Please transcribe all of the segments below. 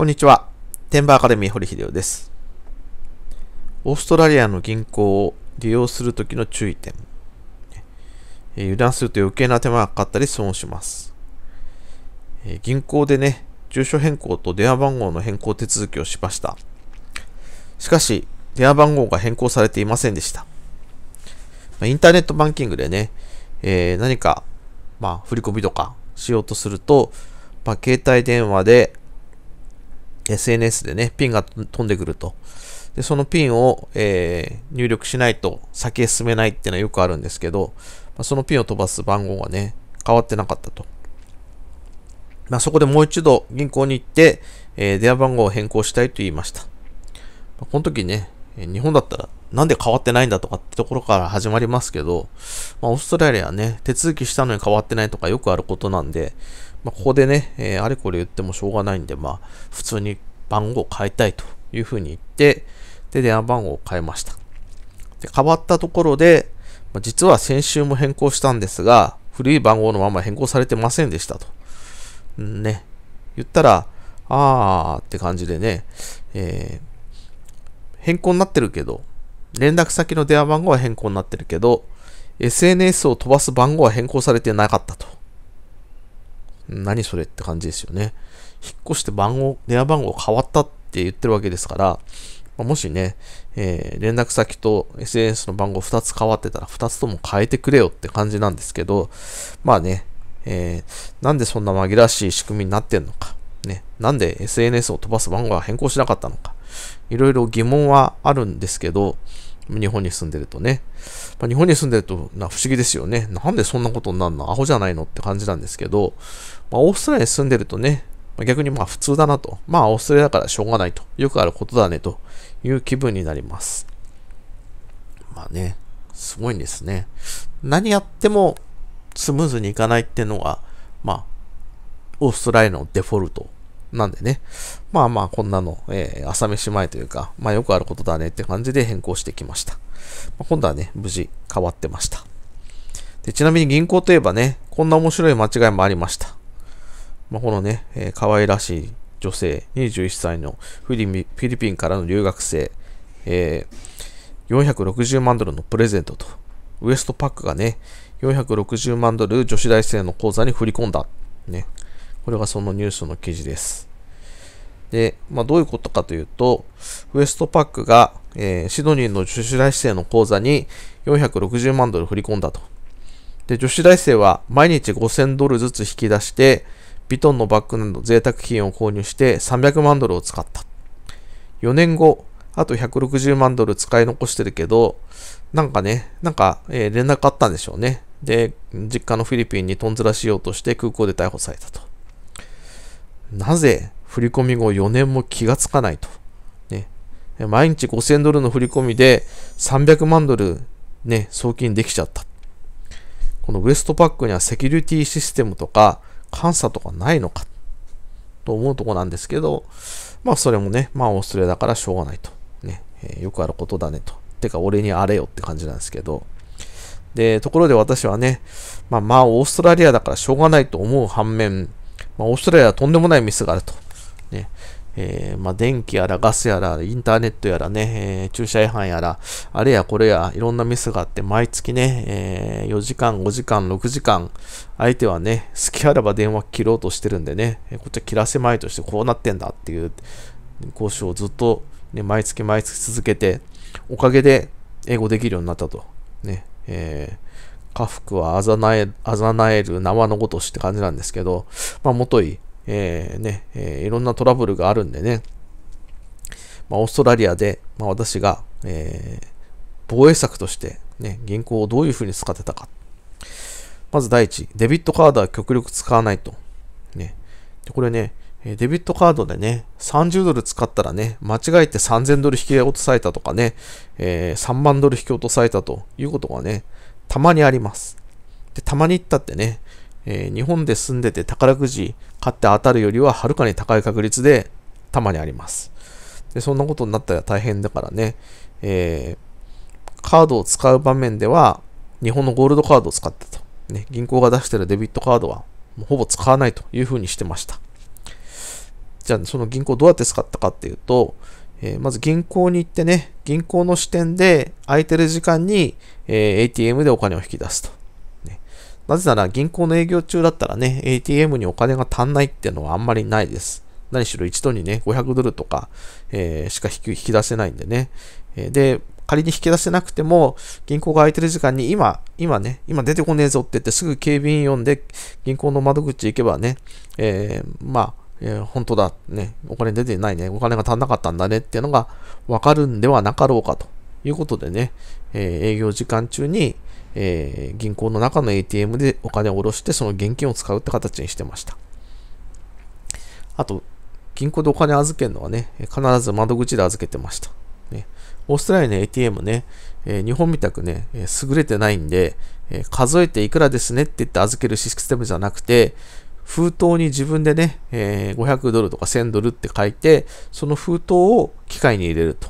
こんにちは。テンバーアカデミー堀秀夫です。オーストラリアの銀行を利用するときの注意点。油断すると余計な手間がかかったり損をします。銀行でね、住所変更と電話番号の変更手続きをしました。しかし、電話番号が変更されていませんでした。インターネットバンキングでね、えー、何か、まあ、振り込みとかしようとすると、まあ、携帯電話で SNS でね、ピンが飛んでくると。で、そのピンを、えー、入力しないと先へ進めないっていうのはよくあるんですけど、まあ、そのピンを飛ばす番号がね、変わってなかったと。まあ、そこでもう一度銀行に行って、えー、電話番号を変更したいと言いました。まあ、この時ね、日本だったらなんで変わってないんだとかってところから始まりますけど、まあ、オーストラリアはね、手続きしたのに変わってないとかよくあることなんで、まあ、ここでね、えー、あれこれ言ってもしょうがないんで、まあ、普通に番号変えたいというふうに言って、で、電話番号を変えました。で、変わったところで、まあ、実は先週も変更したんですが、古い番号のまま変更されてませんでしたと。んね。言ったら、あーって感じでね、えー、変更になってるけど、連絡先の電話番号は変更になってるけど、SNS を飛ばす番号は変更されてなかったと。何それって感じですよね。引っ越して番号、電話番号変わったって言ってるわけですから、まもしね、えー、連絡先と SNS の番号2つ変わってたら2つとも変えてくれよって感じなんですけど、まあね、えー、なんでそんな紛らわしい仕組みになってんのか、ね、なんで SNS を飛ばす番号は変更しなかったのか、いろいろ疑問はあるんですけど、日本に住んでるとね。まあ、日本に住んでるとな不思議ですよね。なんでそんなことになるのアホじゃないのって感じなんですけど、まあ、オーストラリアに住んでるとね、まあ、逆にまあ普通だなと。まあオーストラリアだからしょうがないと。よくあることだねという気分になります。まあね、すごいんですね。何やってもスムーズにいかないっていうのが、まあ、オーストラリアのデフォルトなんでね、まあまあこんなの、えー、朝飯前というか、まあよくあることだねって感じで変更してきました。まあ、今度はね、無事変わってました。でちなみに銀行といえばね、こんな面白い間違いもありました。まあ、このね、えー、可愛らしい女性、21歳のフィリピンからの留学生、えー、460万ドルのプレゼントと、ウエストパックがね、460万ドル女子大生の口座に振り込んだ。ね、これがそのニュースの記事です。で、まあ、どういうことかというと、ウエストパックが、えー、シドニーの女子大生の口座に460万ドル振り込んだと。で、女子大生は毎日5000ドルずつ引き出して、ヴィトンのバッグなど贅沢品を購入して300万ドルを使った。4年後、あと160万ドル使い残してるけど、なんかね、なんか、えー、連絡あったんでしょうね。で、実家のフィリピンにとんずらしようとして空港で逮捕されたと。なぜ振り込み後4年も気がつかないと。ね、毎日5000ドルの振り込みで300万ドル、ね、送金できちゃった。このウエストパックにはセキュリティシステムとか監査とかないのかと思うとこなんですけど、まあそれもね、まあオーストラリアだからしょうがないと。ね、えー、よくあることだねと。てか俺にあれよって感じなんですけど。で、ところで私はね、まあまあオーストラリアだからしょうがないと思う反面、まあ、オーストラリアはとんでもないミスがあると。ねえー、まあ、電気やらガスやらインターネットやらね、えー、駐車違反やら、あれやこれやいろんなミスがあって、毎月ね、えー、4時間、5時間、6時間、相手はね、隙あらば電話切ろうとしてるんでね、こっちは切らせまいとしてこうなってんだっていう講習をずっと、ね、毎月毎月続けて、おかげで英語できるようになったと。ね、えー家福はあざなえ、あざなえる縄のごとしって感じなんですけど、まあ、もとい、えー、ね、えー、いろんなトラブルがあるんでね、まあ、オーストラリアで、まあ、私が、えー、防衛策として、ね、銀行をどういうふうに使ってたか。まず第一、デビットカードは極力使わないと。ね。でこれね、デビットカードでね、30ドル使ったらね、間違えて3000ドル引き落とされたとかね、えー、3万ドル引き落とされたということがね、たまにあります。で、たまに行ったってね、えー、日本で住んでて宝くじ買って当たるよりははるかに高い確率でたまにあります。で、そんなことになったら大変だからね、えー、カードを使う場面では日本のゴールドカードを使ったと。ね、銀行が出してるデビットカードはもうほぼ使わないというふうにしてました。じゃあ、その銀行どうやって使ったかっていうと、えー、まず銀行に行ってね、銀行の支店で空いてる時間に、えー、ATM でお金を引き出すと、ね。なぜなら銀行の営業中だったらね、ATM にお金が足んないっていうのはあんまりないです。何しろ一度にね、500ドルとか、えー、しか引き出せないんでね。えで、仮に引き出せなくても、銀行が空いてる時間に今、今ね、今出てこねえぞって言ってすぐ警備員呼んで、銀行の窓口行けばね、えー、まあ、えー、本当だ、ね、お金出てないね、お金が足んなかったんだねっていうのが分かるんではなかろうかということでね、えー、営業時間中に、えー、銀行の中の ATM でお金を下ろして、その現金を使うって形にしてました。あと、銀行でお金預けるのはね、必ず窓口で預けてました。ね、オーストラリアの ATM ね、えー、日本みたくね、え優れてないんで、え数えていくらですねって言って預けるシステムじゃなくて、封筒に自分でね、えー、500ドルとか1000ドルって書いて、その封筒を機械に入れると。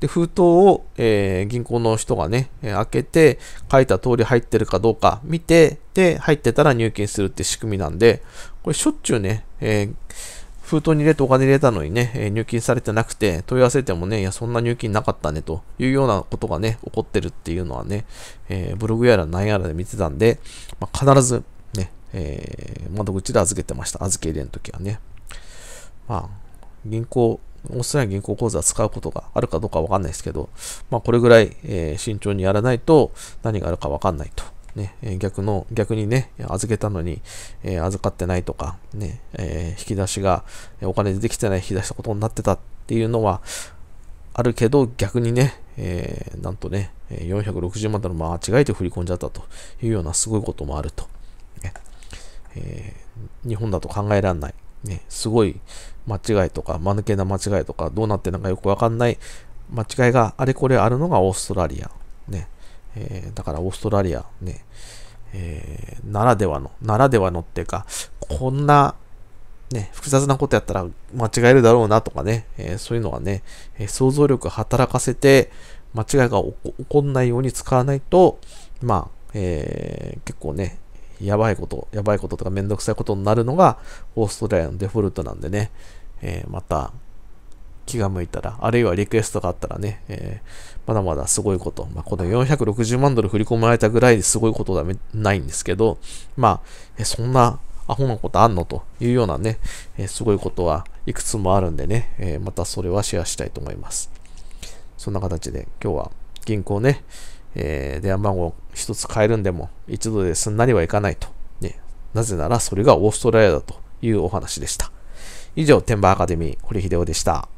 で、封筒を、えー、銀行の人がね、え開けて、書いた通り入ってるかどうか見て、で、入ってたら入金するって仕組みなんで、これしょっちゅうね、えー、封筒に入れてお金入れたのにね、え入金されてなくて、問い合わせてもね、いや、そんな入金なかったね、というようなことがね、起こってるっていうのはね、えブログやら何やらで見てたんで、まあ、必ずえー、窓口で預けてました。預け入れの時はね。まあ、銀行、オーストラリア銀行口座使うことがあるかどうかわかんないですけど、まあ、これぐらい、えー、慎重にやらないと何があるかわかんないと。ね、逆の、逆にね、預けたのに、えー、預かってないとか、ね、えー、引き出しが、お金でできてない引き出したことになってたっていうのは、あるけど、逆にね、えー、なんとね、460万ドル間違えて振り込んじゃったというようなすごいこともあるとえー、日本だと考えられない、ね、すごい間違いとか、間抜けな間違いとか、どうなってるのかよくわかんない間違いがあれこれあるのがオーストラリア。ね、えー、だからオーストラリア、ね、えー、ならではの、ならではのっていうか、こんな、ね、複雑なことやったら間違えるだろうなとかね、えー、そういうのはね、えー、想像力働かせて、間違いが起こんないように使わないと、まあ、えー、結構ね、やばいこと、やばいこととかめんどくさいことになるのがオーストラリアのデフォルトなんでね、えー、また気が向いたら、あるいはリクエストがあったらね、えー、まだまだすごいこと、まあ、この460万ドル振り込まれたぐらいですごいことはないんですけど、まあ、えそんなアホなことあんのというようなね、えー、すごいことはいくつもあるんでね、えー、またそれはシェアしたいと思います。そんな形で今日は銀行ね、えー、電話番号一つ変えるんでも一度ですんなりはいかないと。ね、なぜならそれがオーストラリアだというお話でした。以上、天馬アカデミー、堀秀夫でした。